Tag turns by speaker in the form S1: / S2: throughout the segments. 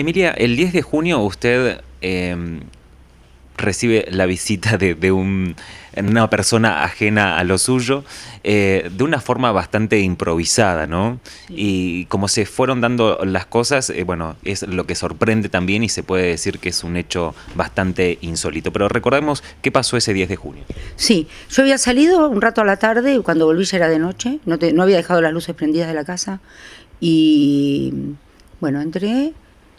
S1: Emilia, el 10 de junio usted em, recibe la visita de, una persona ajena a lo suyo eh, de una forma bastante improvisada, ¿no? Y como se fueron dando las cosas, eh, bueno, es lo que sorprende también y se puede decir que es un hecho bastante insólito. Pero recordemos qué pasó ese 10 de junio.
S2: Sí, yo había salido un rato a la tarde y cuando volví ya era de noche, no, no había dejado las luces prendidas de la casa y bueno, entré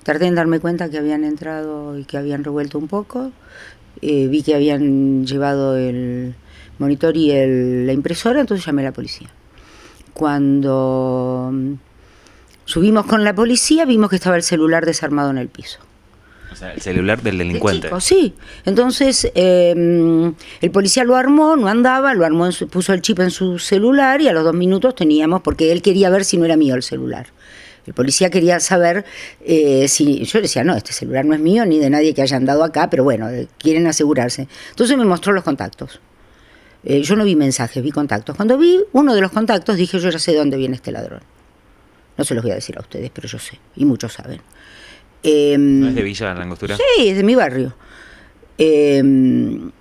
S2: Tardé en darme cuenta que habían entrado y que habían revuelto un poco. Eh, vi que habían llevado el monitor y la impresora, entonces llamé a la policía. Cuando mm, subimos con la policía, vimos que estaba el celular desarmado en el piso.
S1: O sea, el celular del delincuente.
S2: sí. Entonces, eh, mm, el policía lo armó, no andaba, lo armó, puso el chip en su celular y a los dos minutos teníamos, porque él quería ver si no era mío el celular. El policía quería saber eh, si. Yo decía, no, este celular no es mío ni de nadie que haya andado acá, pero bueno, eh, quieren asegurarse. Entonces me mostró los contactos. Eh, yo no vi mensajes, vi contactos. Cuando vi uno de los contactos, dije, yo ya sé de dónde viene este ladrón. No se los voy a decir a ustedes, pero yo sé, y muchos saben. ¿No
S1: es em, de Villa, Langostura? Sí,
S2: es de mi barrio. Em,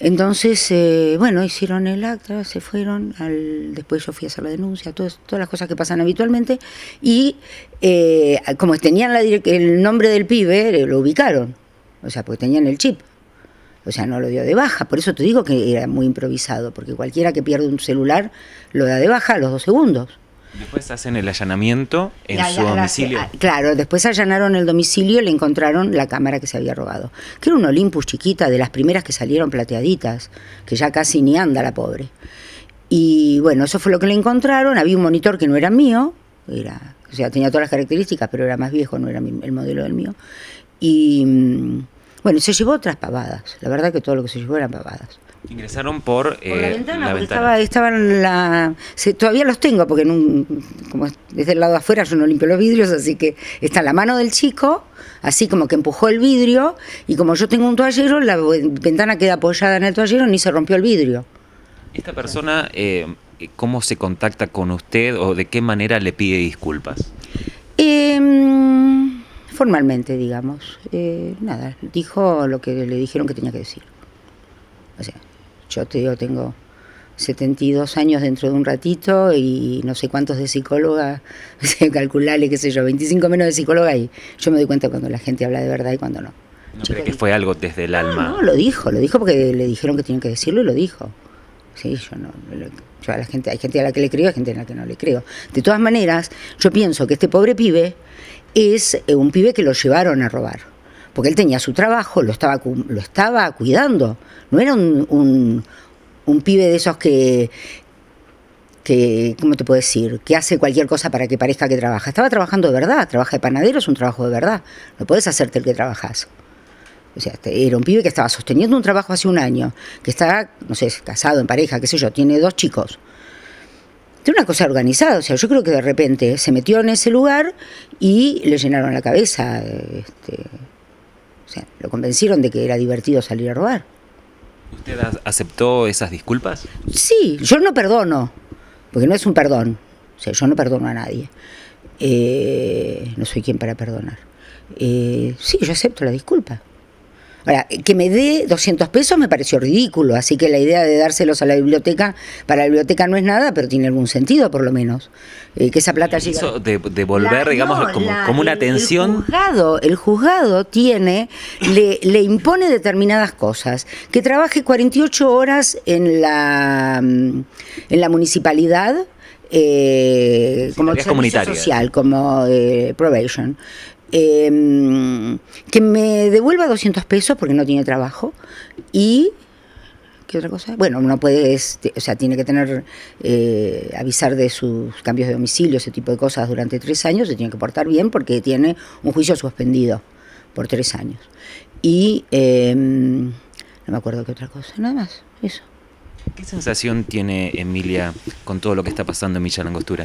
S2: entonces, eh, bueno, hicieron el acta, se fueron, al, después yo fui a hacer la denuncia, todas, todas las cosas que pasan habitualmente, y eh, como tenían la el nombre del pibe, eh, lo ubicaron, o sea, porque tenían el chip, o sea, no lo dio de baja, por eso te digo que era muy improvisado, porque cualquiera que pierde un celular lo da de baja a los dos segundos.
S1: Después hacen el allanamiento en su domicilio.
S2: Ah, claro, después allanaron el domicilio y le encontraron la cámara que se había robado. Que era una Olympus chiquita, de las primeras que salieron plateaditas, que ya casi ni anda la pobre. Y bueno, eso fue lo que le encontraron. Había un monitor que no era mío, era, o sea, tenía todas las características, pero era más viejo, no era el modelo del mío. Y mm, bueno, se llevó otras pavadas. La verdad que todo lo que se llevó eran pavadas.
S1: Ingresaron por, la eh, ventana,
S2: estaban la. todavía los tengo, porque en como desde el lado de afuera yo no limpio los vidrios, así que está la mano del chico, así como que empujó el vidrio, y como yo tengo un toallero, la ventana queda apoyada en el toallero, ni se rompió el vidrio.
S1: Esta persona, eh, ¿cómo se contacta con usted o de qué manera le pide disculpas?
S2: Em, formalmente, digamos. Eh, nada, dijo lo que le dijeron que tenía que decir. O sea, yo te digo, tengo 72 años dentro de un ratito y no sé cuántos de psicóloga, calcularle, qué sé yo, 25 menos de psicóloga y yo me doy cuenta cuando la gente habla de verdad y cuando no.
S1: ¿No que fue algo desde el alma? No, lo
S2: dijo, lo dijo porque le dijeron que tenía que decirlo y lo dijo. Sí, yo no. la gente, hay gente a la que le creo, hay gente a la que no le creo. De todas maneras, yo pienso que este pobre pibe es eh, un pibe que lo llevaron a robar porque él tenía su trabajo, lo estaba, lo estaba cuidando, no era un, pibe de esos que, que, ¿cómo te puedo decir? Que hace cualquier cosa para que parezca que trabaja. Estaba trabajando de verdad, trabaja de panadero, es un trabajo de verdad, no puedes hacerte el que trabajas. O sea, este, era un pibe que estaba sosteniendo un trabajo hace un año, que está, no sé, casado, en pareja, qué sé yo, tiene dos chicos. Tiene una cosa organizada, o sea, yo creo que de repente se metió en ese lugar y le llenaron la cabeza. Este, o sea, lo convencieron de que era divertido salir a robar.
S1: ¿Usted aceptó esas disculpas?
S2: Sí, yo no perdono, porque no es un perdón. O sea, yo no perdono a nadie. Eh, no soy quien para perdonar. Eh, sí, yo acepto la disculpa. Ahora, que me dé 200 pesos me pareció ridículo, así que la idea de dárselos a la biblioteca, para la biblioteca no es nada, pero tiene algún sentido por lo menos. Eh, que esa plata llegue.
S1: Eso de, volver, digamos, como, una atención?
S2: El juzgado, tiene, le, le, impone determinadas cosas. Que trabaje 48 horas en la, mm, en la municipalidad. Eh, como servicio social, como eh, probation, Em, que me devuelva 200 pesos porque no tiene trabajo y ¿Qué otra cosa? Bueno, no puede, este, o sea, tiene que tener, eh, avisar de sus cambios de domicilio, ese tipo de cosas durante tres años, se tiene que portar bien porque tiene un juicio suspendido por tres años. Y em, no me acuerdo qué otra cosa, nada más, eso.
S1: ¿Qué sensación tiene Emilia con todo lo que está pasando en Villa Langostura?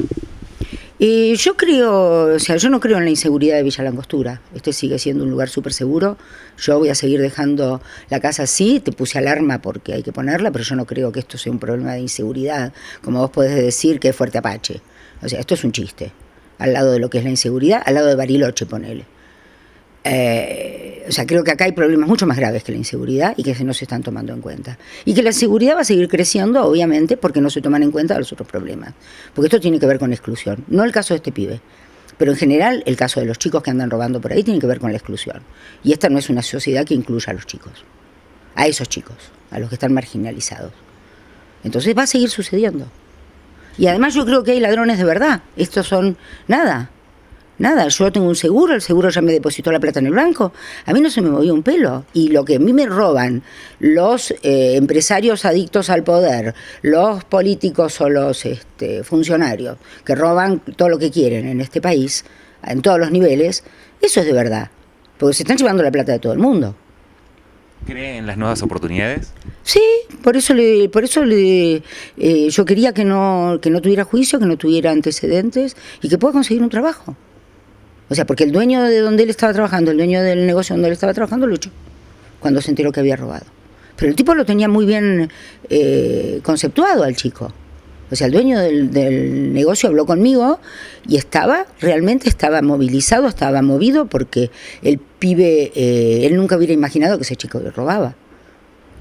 S2: Y yo creo, o sea, yo no creo en la inseguridad de Villa Langostura. Este sigue siendo un lugar súper seguro. Yo voy a seguir dejando la casa así. Te puse alarma porque hay que ponerla, pero yo no creo que esto sea un problema de inseguridad. Como vos podés decir que es fuerte Apache. O sea, esto es un chiste. Al lado de lo que es la inseguridad, al lado de Bariloche, ponele. Eh, o sea, creo que acá hay problemas mucho más graves que la inseguridad y que no se están tomando en cuenta. Y que la inseguridad va a seguir creciendo, obviamente, porque no se toman en cuenta los otros problemas. Porque esto tiene que ver con la exclusión, no el caso de este pibe. Pero en general, el caso de los chicos que andan robando por ahí tiene que ver con la exclusión. Y esta no es una sociedad que incluya a los chicos, a esos chicos, a los que están marginalizados. Entonces va a seguir sucediendo. Y además yo creo que hay ladrones de verdad. Estos son nada nada, yo tengo un seguro, el seguro ya me depositó la plata en el banco, a mí no se me movió un pelo. Y lo que a mí me roban los eh, empresarios adictos al poder, los políticos o los este, funcionarios que roban todo lo que quieren en este país, en todos los niveles, eso es de verdad, porque se están llevando la plata de todo el mundo.
S1: ¿Cree en las nuevas oportunidades?
S2: Sí, por eso le, por eso eh, yo quería que no, que no tuviera juicio, que no tuviera antecedentes y que pueda conseguir un trabajo. O sea, porque el dueño de donde él estaba trabajando, el dueño del negocio donde él estaba trabajando, lo cuando se enteró que había robado. Pero el tipo lo tenía muy bien eh, conceptuado al chico. O sea, el dueño del, negocio habló conmigo y estaba, realmente estaba movilizado, estaba movido porque el pibe, eh, él nunca hubiera imaginado que ese chico le robaba.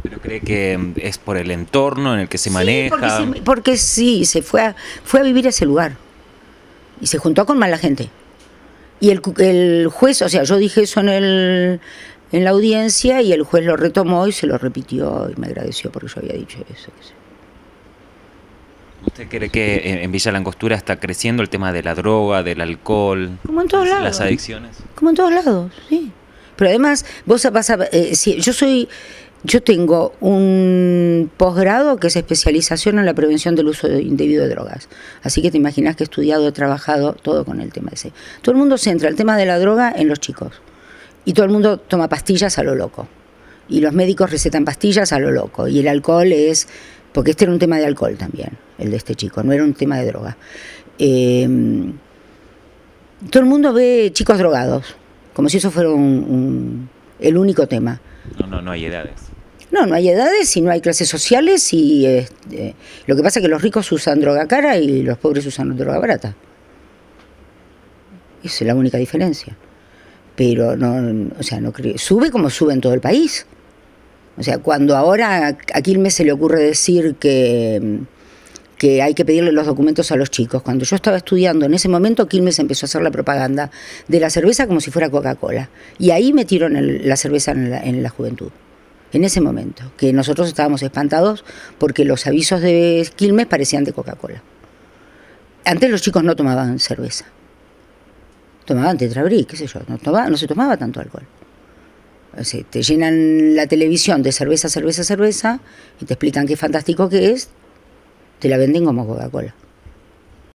S1: ¿Pero cree que es por el entorno en el que se maneja? Porque,
S2: porque, sí, se fue a, fue a vivir a ese lugar y se juntó con mala gente. Y el, el juez, o sea, yo dije eso en, el, en la audiencia y el juez lo retomó y se lo repitió y me agradeció porque yo había dicho eso.
S1: ¿Usted cree que en Villa Langostura está creciendo el tema de la droga, del alcohol?
S2: Como en todos las lados. adicciones. Como en todos lados, sí. Pero además, vos vas a. Eh, si, yo soy yo tengo un posgrado que es especialización en la prevención del uso indebido de drogas. Así que te imaginas que he estudiado, he trabajado todo con el tema ese. Todo el mundo centra el tema de la droga en los chicos. Y todo el mundo toma pastillas a lo loco. Y los médicos recetan pastillas a lo loco. Y el alcohol es. Porque este era un tema de alcohol también, el de este chico, no era un tema de droga. Em, todo el mundo ve chicos drogados, como si eso fuera un, el único tema. No, no, no hay edades. No, no hay edades y no hay clases sociales y este, lo que pasa es que los ricos usan droga cara y los pobres usan droga barata. Esa es la única diferencia. Pero no, o sea, no Sube como sube en todo el país. O sea, cuando ahora a Quilmes se le ocurre decir que, que hay que pedirle los documentos a los chicos. Cuando yo estaba estudiando, en ese momento Quilmes empezó a hacer la propaganda de la cerveza como si fuera Coca-Cola. Y ahí metieron la cerveza en la juventud en ese momento, que nosotros estábamos espantados porque los avisos de Quilmes parecían de Coca-Cola. Antes los chicos no tomaban cerveza, tomaban tetrabrí, qué sé yo, no, se tomaba tanto alcohol. te llenan la televisión de cerveza, cerveza, cerveza, y te explican qué fantástico que es, te la venden como Coca-Cola.